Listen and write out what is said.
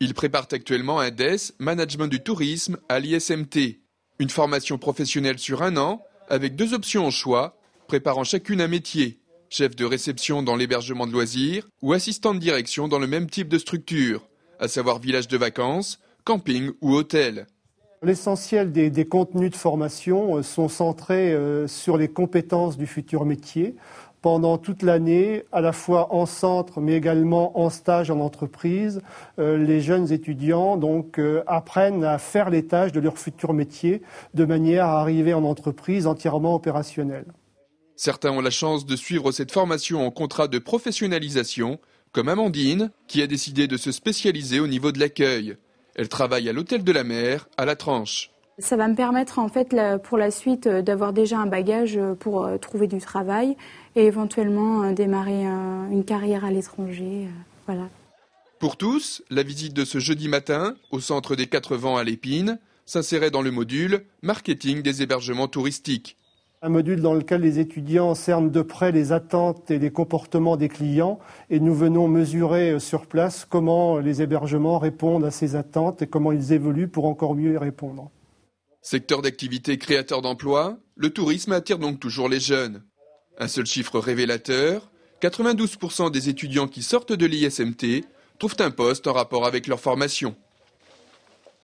Ils préparent actuellement un DES, Management du Tourisme, à l'ISMT. Une formation professionnelle sur un an, avec deux options au choix, préparant chacune un métier. Chef de réception dans l'hébergement de loisirs ou assistant de direction dans le même type de structure, à savoir village de vacances, camping ou hôtel. L'essentiel des, contenus de formation euh, sont centrés euh, sur les compétences du futur métier pendant toute l'année, à la fois en centre, mais également en stage en entreprise. Euh, les jeunes étudiants donc apprennent à faire les tâches de leur futur métier de manière à arriver en entreprise entièrement opérationnelle. Certains ont la chance de suivre cette formation en contrat de professionnalisation, comme Amandine, qui a décidé de se spécialiser au niveau de l'accueil. Elle travaille à l'hôtel de la mer, à la tranche. Ça va me permettre en fait pour la suite euh, d'avoir déjà un bagage euh, pour euh, trouver du travail et éventuellement démarrer une carrière à l'étranger. Voilà. Pour tous, la visite de ce jeudi matin au centre des quatre vents à l'Épine s'insérait dans le module marketing des hébergements touristiques un module dans lequel les étudiants cernent de près les attentes et les comportements des clients et nous venons mesurer euh, sur place comment les hébergements répondent à ces attentes et comment ils évoluent pour encore mieux y répondre. Secteur d'activité créateur d'emplois, le tourisme attire donc toujours les jeunes. Un seul chiffre révélateur, 92% des étudiants qui sortent de l'ISMT trouvent un poste en rapport avec leur formation.